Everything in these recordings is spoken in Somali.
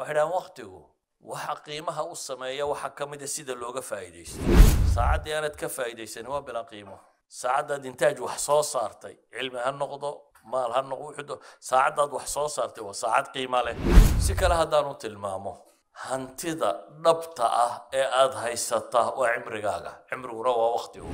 وحنا وقتو وحقيمها والسمية وحكمد السيد اللوجة فائدة ساعات يا رد كفايديس هو بلا قيمة ساعات الإنتاج وحصو صارتي علم هالنقطة مال هالنقطة وحده ساعات وحصو صارتي وساعات قيمة له سكر هذا نوت المامو هنتذا نبتة اه هاي ستة وعمر جاجا عمر وروى وقتو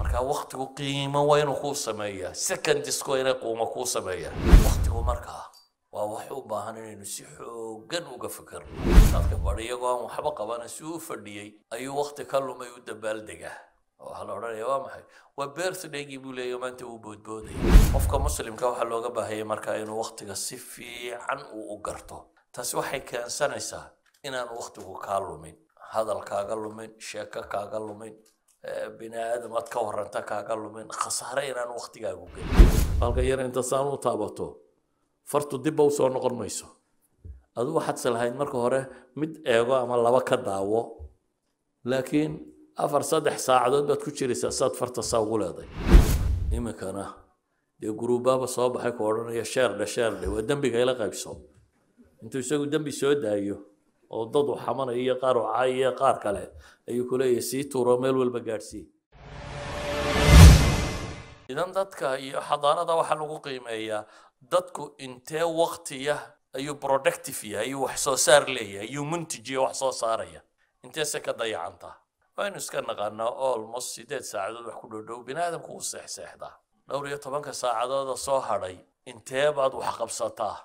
مركا وقتو قيمة وينو كوسمية سكن ديسكو ينقو مكوسمية وقتو مركا waa wax u baahan inaynu si xooggan uga fikirno dadka bar iyagoo aan waxba qabana si u fadhiyey ayuu wakti ka lumay u dabaaldegaa waxaa la odhanaya waa maxay waa birthdaygii buu leeyahy maanta uu boodboodaya qofka muslimka waxaa looga baahayay markaa inuu waktiga si fiican uu u garto taasi waxay keensanaysaa inaan waktigu kaa lumin hadal kaaga lumin sheeko kaaga lumin bini aadam aad ka waranta kaaga lumin khasaare inaan waktigaagu gelin halka yar inta saan u taabato fartu dibba usoo noqon mayso adu waxaad silahayd marka hore mid eego ama laba ka daawo laakiin afar saddex saacadood baad ku jiraysaa saad farta saa ugu leeday iminkana dee guruubaaba soo baxay ku odhanaya sheerdhe sheerdhe waa dembiga ila qaybso intuu isagu dembi soo daayo oo dad u xamanayo iyo qaar u caayiyo qaar kale ayuu ku sii tuuro meel walba gaadhsii idan dadka iyo xadaanada waxaa lagu qiimeeyaa dadku intee waktiya ayuu productive yahay ayuu wax soo saar leeyahay ayuu muntijiyo wax soo saaraya inteese ka dayacantaa waynu iska naqaanaa almost sideed saacadood wax ku dhowdhow bini aadamku wuu seexseexdaa dhowr iyo tobanka saacadooda soo hadhay intee baad wax qabsataa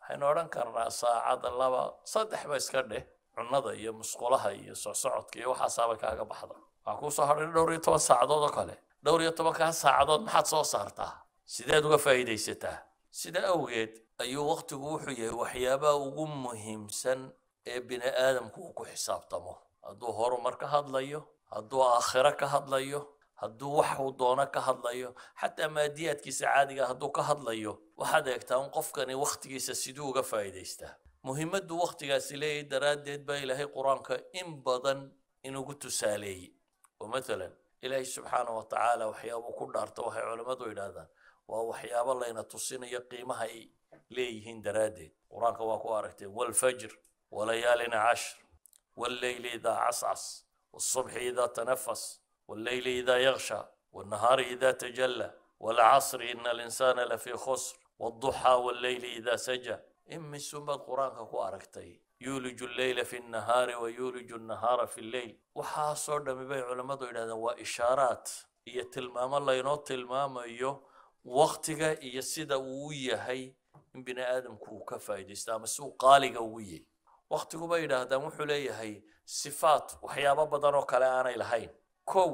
waxaynu odhan karnaa saacad laba saddexba iska dheh cunnada iyo musqulaha iyo socsocodka iyo waxaasaaba kaaga baxda waxaa kuu soo hadhay dhowr iyo toban saacadood oo kale dhowr iyo tobankaa saacadood maxaad soo saartaa sideed uga faa'iidaysataa sida awgeed ayuu waktigu wuxuu yahay waxyaabaha ugu muhiimsan ee bini aadamku uu ku xisaabtamo hadduu horumar ka hadlayo hadduu aakhiro ka hadlayo hadduu wax uu doono ka hadlayo xataa maadiyaadkiisa caadiga ah hadduu ka hadlayo waxaad eegtaa un qofkani waktigiisa siduu uga faa'iidaystaa muhiimaddu waktigaasi leeyahay daraaddeed baa ilaahay qur-aanka in badan inugu tusaaleeyey oo mathalan ilaahay subxaanah wa tacaala waxyaabuu ku dhaarta waxay culammadu yidhaahdaan waa waxyaabo إن tusinayo qiimaha ay leeyihiin daraaddeed qur-aanka waa والفجر aragteen عشر والليل إذا عصعص والصبح إذا تنفس والليل إذا يغشى والنهار إذا تجلى والعصر إن الإنسان لفي خسر والضحى والليل إذا سجى إم السنبة القرآن كو أركتي يولج الليل في النهار ويولج النهار في الليل وحاصر دمي بي علماء وإشارات هي تلمام الله ينوت تلمام أيوه waktiga iyo sida uu yahay in bini aadamku uu ka faa'iidaysto ama si uu qaaliga ugu yahy waktigu bay yidhaahdaan wuxuu leeyahay sifaat waxyaabo badan oo kale aanay lahayn kow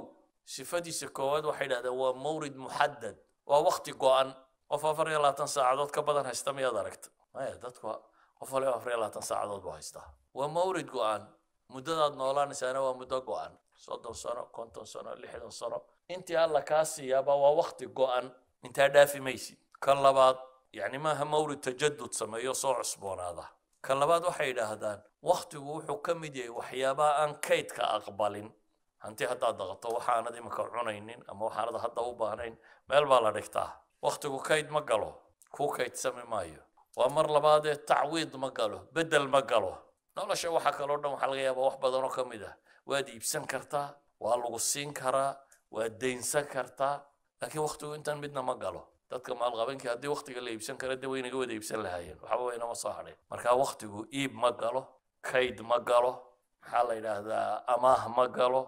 sifadiisa koowaad waxay yidhahdeen waa mawrid muxadad waa wakti go-an qof afar iyo labaatan saacadood ka badan haysta miyaad aragta maya dadku qof waliba afar iyo labaatan saacadood buu haystaa waa mawrid go-an muddadaad noolaanaysaana waa muddo go-an soddon sano konton sano lixdan sano intii alla kaa siiyaaba waa wakti go-an انت دافي ميسي كل بعض يعني ما هم مورد تجدد سما يصوع سبون هذا كل بعض وحيد هذا وقت وح كم يجي وحيا با أن كيت كأقبالين أنت حتى ضغط وحنا دي مكرونين أما وحنا ده حتى وبارين ما البالا ركتها وقت وكيد مقاله كو كيت سمي مايو ومر لبعض تعويض مقاله بدل مقاله نولا شو حكالونا وحلقيا بوح بدنو كم يده وادي بسن كرتا والغسين كرا والدين سكرتا laakiin waktigu intaan midna ma galo dadka maalqabanki haddii waktiga la iibsan kara de waynaga wada iibsan lahaayeen waxba waynama soo hadheen markaa waktigu iib ma galo kayd ma galo maxaa la yidhaahdaa amaah ma galo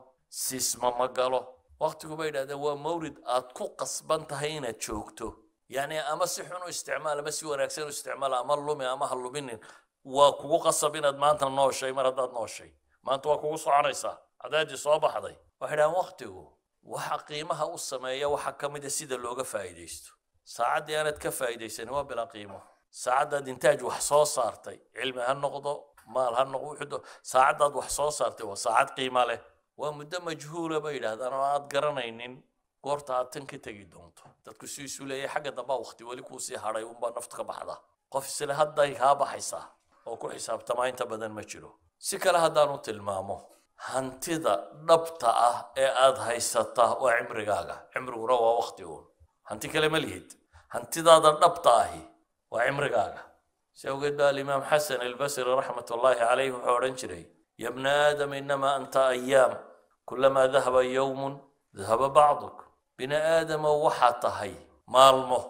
sisma ma galo waktigu bay yidhahdeen waa mawrid aad ku qasban tahay inaad joogto yacni ama si xun u isticmaal ama si wanaagsan u isticmaal ama lumi ama ha luminin waa kugu qasab inaad maanta nooshay mar haddaad nooshay maanta waa kugu soconaysaa haddaadii soo baxday waxay dhahaan waktigu waxa qiimaha u sameeya waxa ka mid a sida looga faa'iidaysto saacaddii aanaad ka faa'iidaysan waa bilaa qiimo saacaddaad intaaj wax soo saartay cilmi ha noqdo maal ha noqdo wuxuu saacaddaad wax soo saartay waa saacad qiima leh waa muddo majhuula bay yidhaahdaan oo aad garanaynin goorta aad tan ka tegi doonto dadku si isu leeyahay xagga dambaa waqti weli kuu sii hadhay unbaa naftu ka baxda qof isle hadday kaa baxaysaa oo ku xisaabtamaa inta badan ma jiro si kale haddaan u tilmaamo hantida dhabta ah ee aada haysataa waa cimrigaaga cimriguna waa waktigun hanti kale ma lihid hantidaada dhabta ahi waa cimrigaaga si awgeed baa alimaam xasan albasri raxmat ullaahi calayh wuxuu odhan jiray ya bna aadam inamaa anta ayaam kulamaa dahaba yowmun dahaba bacduk bini aadamow waxaa tahay maalmo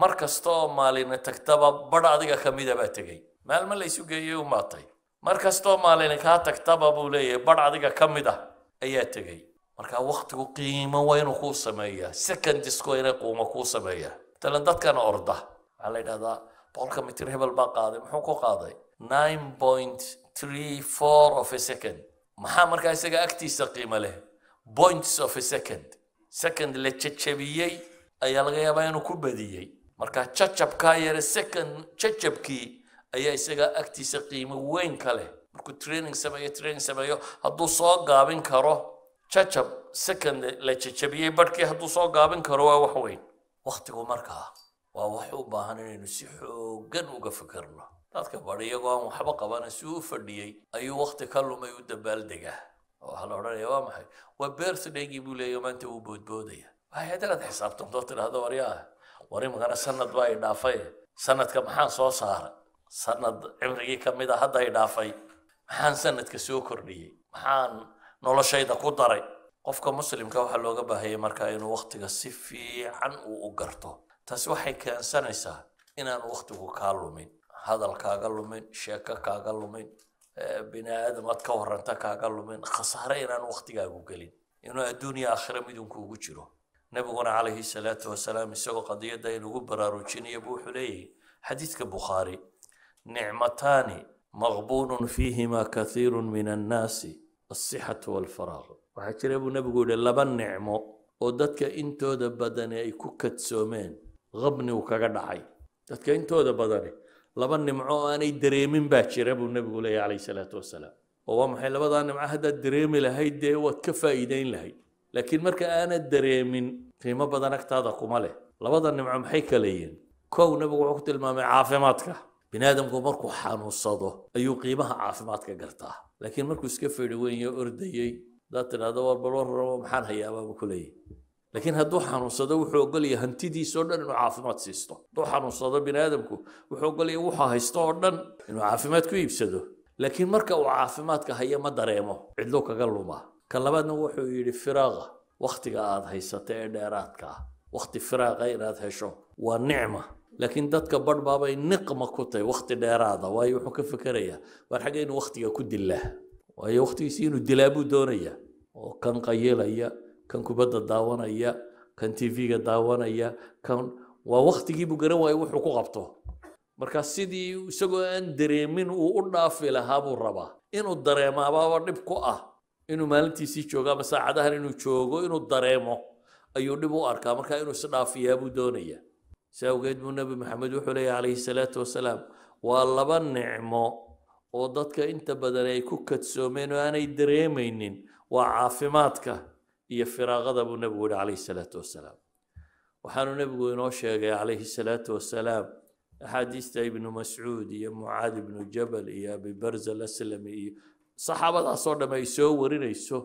mar kasta oo maalina tagtaba badh adiga ka mida baa tegey maalmo la isu geeyay umaatay mar kastoo maalin kaa tagtaba buu leeyahay badh adiga ka mid ah ayaa tegey markaa waktigu qiimo waa inuu kuu sameeyaa secondisku inay qiimo kuu sameeyaa matalan dadkan orda waxaa la yidhahdaa boqolka mitir hebel baa qaaday muxuu ku qaaday nine point three four of a second maxaa markaa isaga agtiisa qiimo leh points of a second second la jajabiyey ayaa laga yaabaa inuu ku badiyey markaa jajabkaa yare second jajabkii ayaa isagaa agtiisa qiimo weyn ka leh markuu training sameeyo training sameeyo hadduu soo gaabin karo jajab second la jajabiyey barhkii hadduu soo gaabin karo waa wax weyn wakhtigu markaa waa wax u baahan inaynu si xooggan uga fikirno dadka badhi iyagoo aan waxba qabana si u fadhiyey ayuu wakti ka lumay u dabaaldegaa waxaa la odhanaya waa maxay waa birthdaygii buu leeyahy maanta uu boodboodaya hay-adanaad xisaabtamtoo tidhaahdo waryaah war sanad baa i dhaafay sanadka maxaan soo saaray sanad cimrigii ka mid a ah hadday dhaafay maxaan sanadka soo kordhiyey maxaan noloshayda ku daray qofka muslimka waxaa looga baahayay markaa inuu waktiga si fiican uu u garto taasi waxay keensanaysaa inaan wakhtigu kaa lumin hadal kaaga lumin sheeko kaaga lumin bini aadam ka waranta kaaga lumin khasaare inaan waktigaagu gelin inuu adduuniya aakhira midunkuugu jiro nebiguna calayhi salaatu wasalaam isagoo qadiyadda inugu baraarujinaya buu wuxuu leeyahy xadiidka bukhaari nicmataani maqbuunun fiihima kathiiru min annaasi alsixatu walfaraagu waxaa jira buu nabigu yidhi laba nicmo oo dadka intooda badani ay ku kadsoomeen qabni uu kaga dhacay dadka intooda badani laba nimco oo aanay dareemin baa jira buu nabigu leeyahy calayhi salaatu wasalaam oo waa maxay labadaa nimco haddaad dareemi lahayd dee waad ka faa'iidayn lahayd laakiin marka aanad dareemin qiimo badan agtaada kuma leh labada nimco maxay kaleeyiin kow nabigu wuxuu ku tilmaamay caafimaadka binaadamku markuu xanuunsado ayuu qiimaha caafimaadka gartaa laakiin markuu iska faydhaweynyo ordayey hadaad tidhahdo war balwarrabo maxaan hayaabaaba ku laakiin hadduu xanuunsado wuxuu ogolaya hantidiisao dhan inuu caafimaad siisto hadduu xanuunsado biniaadamku wuxuu ogolaya wuxuu haysto oo dhan inuu caafimaad ku iibsado laakiin marka uu caafimaadka haya ma dareemo cidlo kaga lumaa ka labaadna wuxuu yidhi firaaqa wakhtiga aada haysata ee dheeraadka ah wakhti firaaqa inaad hesho waa nicma laakiin dadka badh baabay niqma ku tahay wakti dheeraada waayo wuxuu ka fikerayaa waar xaggee inuu waktiga ku dilaa waayo wakhtigiisi inuu dilaa buu doonayaa oo kan qayilaya kan kubadda daawanaya kan t v ga daawanaya kan waa wakhtigii garan waayo wuxuu ku qabto marka sidii isagoo aan dareemin uu u dhaafi lahaa buu rabaa inuu dareemaabaaba dhib ku ah inuu maalintiisii joogo ama saacadahan inuu joogo inuu dareemo ayuu dhib u arkaa marka inuu isdhaafiyaa doonaya saa awgeed buu nebi maxamed wuxuu leeyahy calayhi salaatu wasalaam waa laba nicmo oo dadka inta badan ay ku kadsoomeen oo aanay dareemaynin waa caafimaadka iyo firaaqada buu nebigu yihi calayhi salaatu wasalaam waxaanu nebigu inoo sheegay calayhi salaatu wasalaam axaadiista ibnu mascuud iyo mucaad ibnu jabal iyo abi abibarza alaslami iyo saxaabadaasoo dhamme ay soo warinayso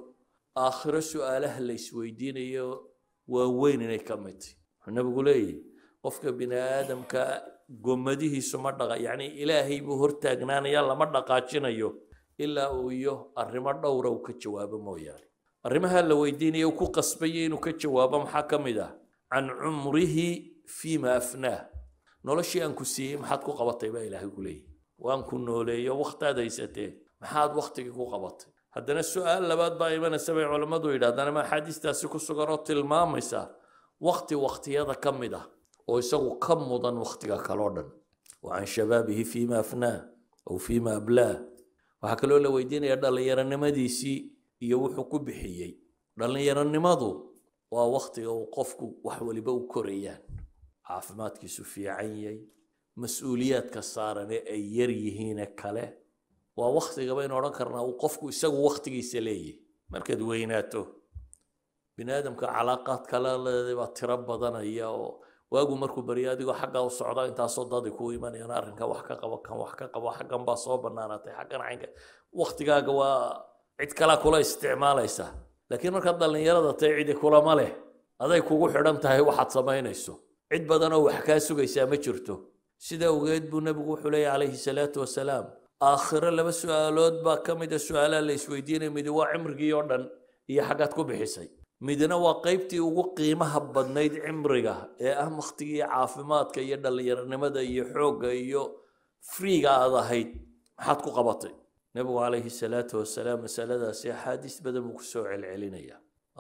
aakhiro su-aalaha la isweydiinayo waaweyn inay ka midtay wuxuu nebigu leeyahy qofka bini aadamka gomadihiisu ma dhaqa yacnii ilaahay buu hortaagnaanaya lama dhaqaajinayo ilaa uu iyo arrimo dhowra uu ka jawaabo mooyaane arrimaha la weydiinaya uu ku qasbaya inuu ka jawaabo maxaa ka mid ah can cumrihi fii ma afnaah noloshii aan ku siiyey maxaad ku qabatay baa ilaahay ku leeyahy waan ku nooleeyo wakhtaad haysatee maxaad waktigii ku qabatay haddana su-aal labaad baa imanaysa bay culammadu yidhahdaan ama axaadiistaasi ku sugan oo tilmaamaysa wakti waktiyada ka mid ah oo isagu ka mudan waktiga kaleo dhan wa can shabaabihi fima afnaa aw fima ablaa waxaa kaloo la weydiinayaa dhallinyaronimadiisii iyo wuxuu ku bixiyey dhallinyaronimadu waa waktiga uu qofku wax waliba u korayaan caafimaadkiisu fiican yahay mas-uuliyaadka saaran ee ay yar yihiine kale waa waktiga baynu odhan karnaa uu qofku isagu waktigiisa leeyahy markaad weynaato bini aadamka calaaqaad kala leeday baa tiro badanaya oo waagu markuu barya adigoo xagga u socda intaasoo dadi kuu imanayan arrinka wax ka qabo kan wax ka qabo xaggan baa soo banaanatay xaggan caynka waktigaaga waa cid kalaa kula isticmaalaysa laakiin markaad dhallinyarada tay cidi kulama leh aday kugu xidhan tahay waxaad samaynayso cid badan oo wax kaa sugaysaa ma jirto sida awgeed buu nebigu wuxuu leeya calayhi salaatu wasalaam aakhiro laba su-aalood baa ka mida ah su-aalaha la isweydiinay midi waa cimrigii oo dhan iyo xaggaad ku bixisay midna waa qeybtii ugu qiimaha badnayd cimriga ee ah maktigii caafimaadka iyo dhallinyaronimada iyo xoogga iyo friiga aada ahayd maxaad ku qabatay nebigu calayhi salaatu wasalaam masaladaasi axaadiis badan buu kusoo celcelinaya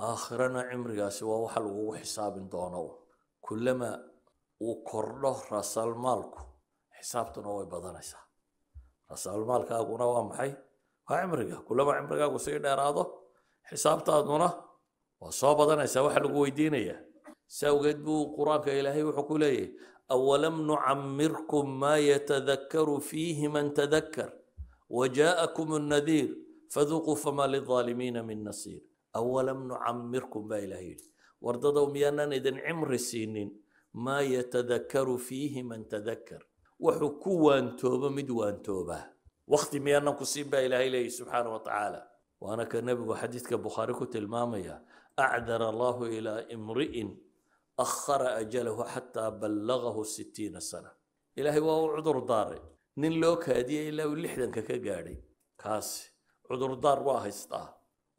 aakhirana cimrigaasi waa waxa lagugu xisaabin doono kullama uu kordho rasalmaalku xisaabtuna way badanaysaa rasalmaalkaaguna waa maxay waa cimriga kullama cimrigaagu sii dheeraado xisaabtaaduna waa soo badanaysaa waxa lagu weydiinayaa si awgeed buu qur-aanka ilaahay wuxuu ku leeyahy awalam nucamirkum maa yatadakaru fiihi man tadakar wajaakum annadiir faduquu famaa lidaalimiina min nasiir awalam nucamirkum baa ilahay yidhi wardadow miyaanaan idin cimri siinin maa yatadakaru fiihi man tadakar wuxuu ku waantoobo mid waantooba wakti miyaanan ku siin baa ilaahay leeyahy subxaana wa tacaala waana ka nebigu xadiidka bukhaari ku tilmaamaya acdara allahu ilaa imri'in akhara ajalahu xataa ballagahu sittiina sana ilaahay waa u cudur daaray nin loo kaadiyay ilaa uu lixdanka ka gaadhay kaasi cudurdaar waa haystaa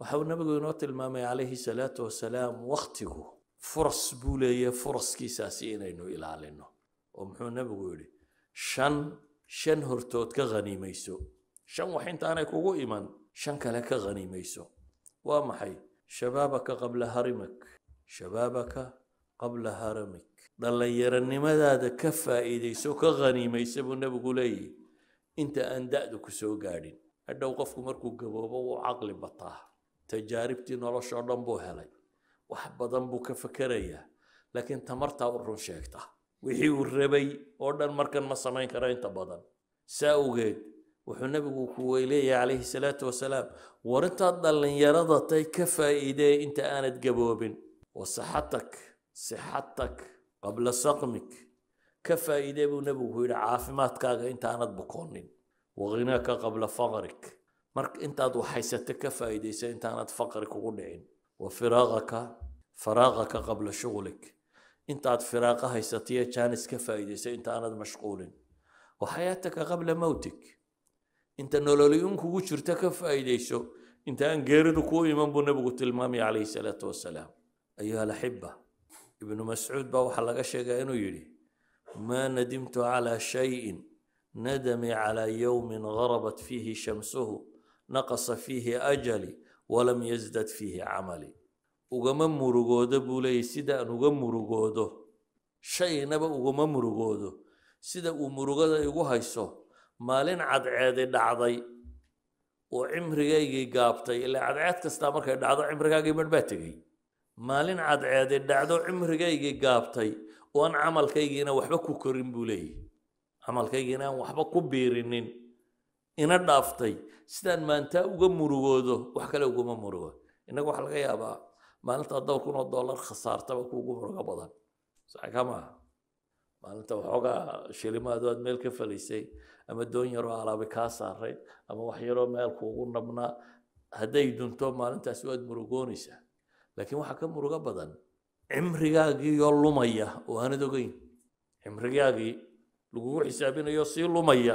waxauu nabigu inoo tilmaamay calayhi salaatu wasalaam waktigu furas buu leeya furaskiisaasi inaynu ilaalino oo muxuu nebigu yidhi shan shan hortood ka haniimayso shan wax intaanay kugu iman shan kale ka haniimayso waa maxay shabaabaka qabla harimak shabaabaka qabla haramik dhallinyaranimadaada ka faa'iidayso ka khaniimaysa buu nebigu leeyihi inta aan da'du ku soo gaadhin hadhow qofku markuu gaboobo wuu caqli bataa tajaaribtii noloshoo dhan buu helay wax badan buu ka fakerayaa laakiin tamartaa u run sheegta wixii uu rabay oo dhan markan ma samayn karo inta badan saa ogeed wuxuu nabigu ku weyleeyahay calayhi salaatu wasalaam warintaad intaad dhallinyarada tay ka faa'iidee inta aanad gaboobin wa sixatak sixatak qabla saqmik ka faa'iidee buu nebigu ku yidhi caafimaadkaaga intaanad bukoonin waghinaaka qabla faqrik marka intaad waxhaysata ka faa'iidaysa intaanad faqri kugu dhicin wa firaaqaka faraaqaka qabla shughlik intaad firaaqa haysataiyo jaanis ka faa'iidaysa intaanad mashquulin wa xayaataka qabla mowtik inta nololin kugu jirta ka faa'iidayso inta aan geeridu kuu iman buu nebigu tilmaamay calayhi salaatu wasalaam ayuha alaxiba ibnu mascuud baa waxaa laga sheegaa inuu yidhi maa nadimtu calaa shayin nadami calaa yowmin garabat fiihi shamsuhu naqasa fiihi ajali walam yasdad fiihi camali ugama murugoodo buu leeyay sida aan uga murugoodo shaynaba ugama murugoodo sida uu murugada igu hayso maalin cadceedi dhacday oo cimrigaygii gaabtay ila cadceed kastaa markay dhacdo cimrigaagii midh baa tegey maalin cadceedi dhacdo cimrigaygii gaabtay oo aan camalkaygiina waxba ku korin buu leeyahy camalkaygiina aan waxba ku biirinin ina dhaaftay sidaan maantaa uga murugoodo wax kale uguma murugo innaga waxaa laga yaabaa maalintaa dowr kun oo dollar khasaartaba kuugu muruga badan saaka maalinta waxoogaa shilimaad aad meel ka falaysay ama doon yaroo alaabi kaa saarayd ama wax yaroo meel kuugu nabnaa hadday dunto maalintaas waad murugoonaysaa laakiin waxaa ka murugo badan cimrigaagiioo lumaya oo aanad ogeyn cimrigaagii lagugu xisaabinayo sii lumaya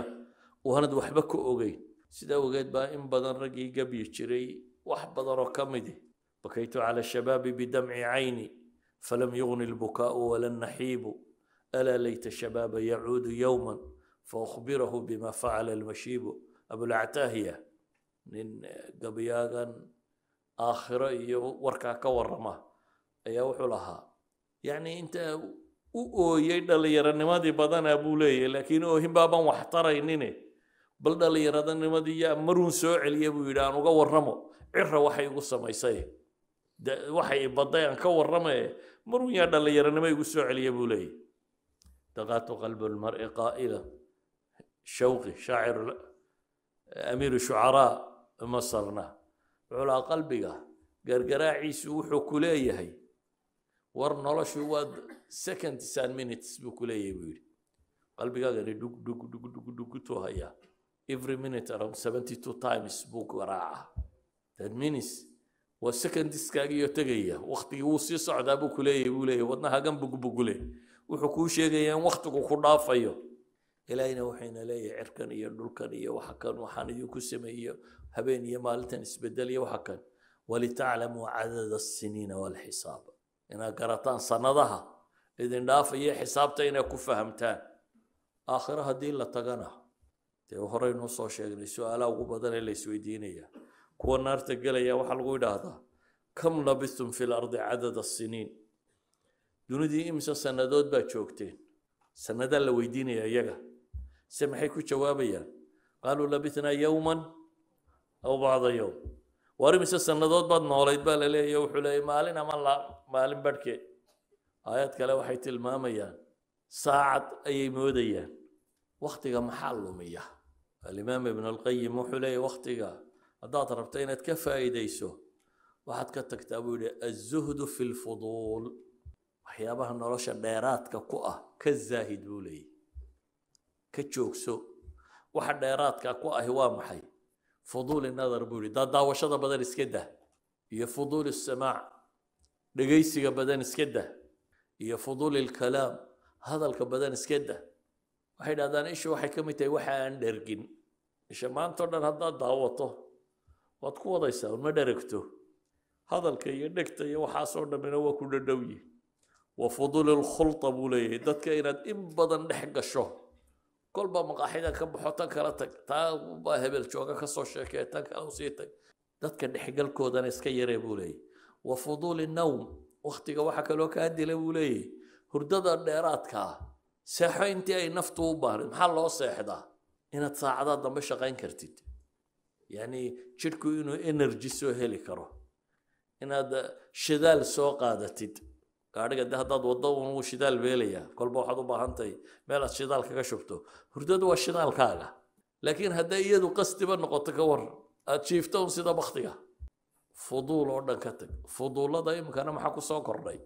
oo aanad waxba ka ogeyn sidaa ogeed baa in badan raggii gebyi jiray wax badanoo oo ka midi bakaytu cala shabaabi bidamci cayni falam yugni lbukaau wala naxiibu ألا ليت الشباب يعود يوما فأخبره بما فعل المشيب أبو العتاهية من قبياغا آخرة وركا كورما أي لها يعني أنت أو يد اللي يرني ما دي بدن أبو لي لكن هو هم بابا محتار إنني بل ده اللي يرني ما دي مرون سوء اللي أبو يدان وكورما عرة وحي قصة ما يصير ده وحي بدن كورما مرون يد اللي يرني ما يقصو عليه أبو أبو لي. دقات قلب المرء قائلة شوقي شاعر أمير شعراء مصرنا على قلبك قرقراعيس وحو كليهي war noloshu waad secondsan minutes buu ku leeyahay buu yidhi qalbigaagani dhug dhug dhug dhug dhugutuu hayaa every minute around seventy times buu garaacaa that means waa secondiskaagii oo tegaya waktigii wuu sii socdaa buu ku leeyahay wuxuu kuu sheegayaa in waktigu ku dhaafayo ilaahina waxayna leeyahay cirkan iyo dhulkan iyo waxa kan waxaan idinku sameeyo habeen iyo maalintan isbedel iyo waxa kan walitaclamuu cadada asiniina walxisaab inaad garataan sannadaha idin dhaafayo xisaabta inaad ku fahamtaan aakhiro haddii la tagana dee horey horeynuu soo sheegnay su-aalaha ugu badan ee la isweydiinaya kuwa naarta gelaya waxaa lagu idhaahdaa kam labistum fi lardi cadada asiniin dunidii imise sannadood baad joogteen sanadaa la weydiinaya iyaga se maxay ku jawaabayaan qaaluu labitnaa yowman aw bacda yowm war imise sanadood baad noolayd baa la leeyahy wuxuu leeyay maalin ama la maalin badhkeed aayad kale waxay tilmaamayaan saacad ayay moodayaan waktiga maxaa lumiya alimaam ibn alqayim wuxuu leeyahy waktiga haddaad rabto inaad ka faa'iidayso waxaad ka tagtaa buu yidhi azuhdu fi lfuduul waxyaabaha nolosha dheeraadka ku ah ka zaahid buu leeyay ka joogso waxa dheeraadka ku ahi waa maxay fuduuli nadar buu yihi daadaawashada badan iska dah iyo fuduuli samaac dhegaysiga badan iska dah iyo fuduuli lkalaam hadalka badan iska dah waxay dhahdaan isha waxay ka mid tahay waxa aan dhergin isha maantao dhan haddaad daawato waad ku wadaysaa ma dheragto hadalka iyo dhegta iyo waxaasoo dhammina waa ku dhadhow wa fuduli lkhulta buu leeyahay dadka inaad in badan dhex gasho kolba maqaaxida ka baxo tan kala tag taabaa baa hebel jooga kasoo soo sheekee tan kale usii tag dadka dhexgalkoodana iska yaree buu leeyahy wa fuduuli nowm waktiga waxaa kaloo kaa dila buu leeyahy hurdada dheeraadkaa seexo intii ay naftu u baahnayd maxaa loo seexdaa inaad saacadaa dambe shaqayn kartid yacni jidhku inuu energy soo heli karo inaad eh, shidaal soo qaadatid gaadhiga de haddaad waddo un wuu shidaal beelayaa kolba waxaad u baahantahay meel aad shidaal kaga shubto hurdadu waa shidaalkaaga laakiin hadday iyadu qastiba noqoto ka war aad jiifto un sida baktiga fuduul oo dhan ka tag fuduullada iminkana maxaa ku soo kordhay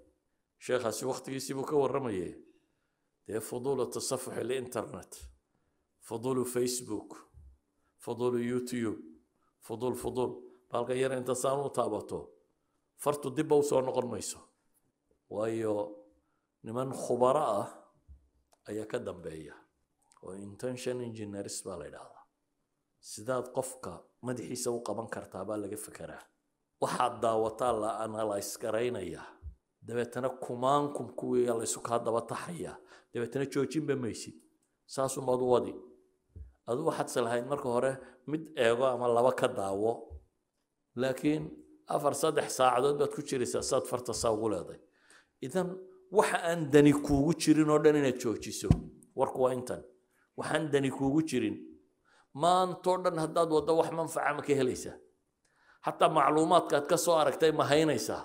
sheekhaasi wakhtigiisii buu ka warramaye dee fuduulu tasafux ilinternet fuduulu facebook fuduulu youtube fuduul fuduul baalka yar inta saan u taabato fartu dibba usoo noqon mayso waayo niman khubaro ah ayaa ka dambeeya oo intention engineers baa la ydhaahdaa sidaad qofka madaxiisa u qaban kartaa baa laga fekeraa waxaad daawataa la analyse garaynayaa dabeetana kumaankum kuwiia laysu kaa daba taxayaa dabeetana joojinba maysid saasumaad u wadi adu waxaadse lahayd marka hore mid eego ama laba ka daawo laakiin afar saddex saacadood baad ku jiraysaa saad farta saa ugu leedahay idan waxa aan dani kuugu jirin oo dhan inaad joojiso warku waa intan waxaan dani kuugu jirin maantoo dhan haddaad waddo wax manfaca ma ka helaysaa حتى معلومات قد كسو أركتي ما هينيسا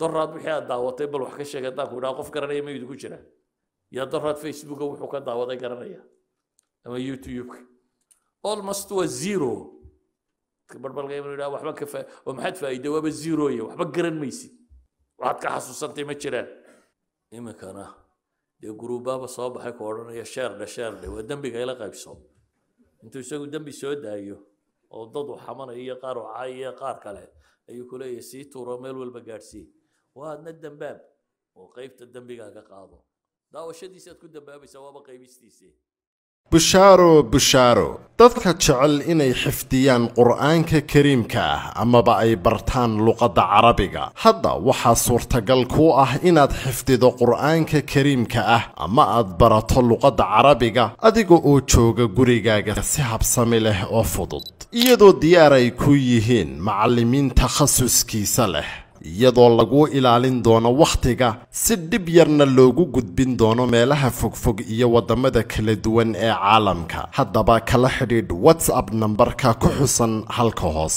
ضرات بحياة دعوتي بل وحكا شاكا داكو ناقف كرانيا ما يدكو جرا يا ضرات فيسبوك وحكا دعوتي كرانيا أما يوتيوب almost هو زيرو كبر بالغيب ولا وحبا كفا ومحد فايدة وبا زيرو يا وحبا قرن ميسي waxaad ka xasuusantay ma jiraan iminkana dee guruubaaba soo baxay ku odhanaya sheerdhe sheerdhe waa dembiga ila qaybso intuu isagu dembi soo daayo oo dad u xamanayo iyo qaar u caayo qaar kale ayuu ku leeyahy sii tuuro meel walba gaadhsiiy waa adna dembaab oo qaybta dembigaa ka qaado daawashadiisi aad ku dembaabaysaa waaba qaybistiisii bushaaro bushaaro dadka jecel inay xifdiyaan qur'aanka kariimka ah amaba ay bartaan luqadda carabiga hadda waxaa suurtagal ku ah inaad xifdido qur'aanka kariimka ah ama aad barato luqadda carabiga adiga oo jooga gurigaaga si habsami leh oo fudud iyadoo diyaar ay ku yihiin macallimiin takhasuskiisa leh iyadoo lagu ilaalin doono wakhtiga si dhib yarna loogu gudbin doono meelaha fogfog iyo waddamada kala duwan ee caalamka haddaba kala xidhiidh whatsapp nambarka ku xusan halka hoose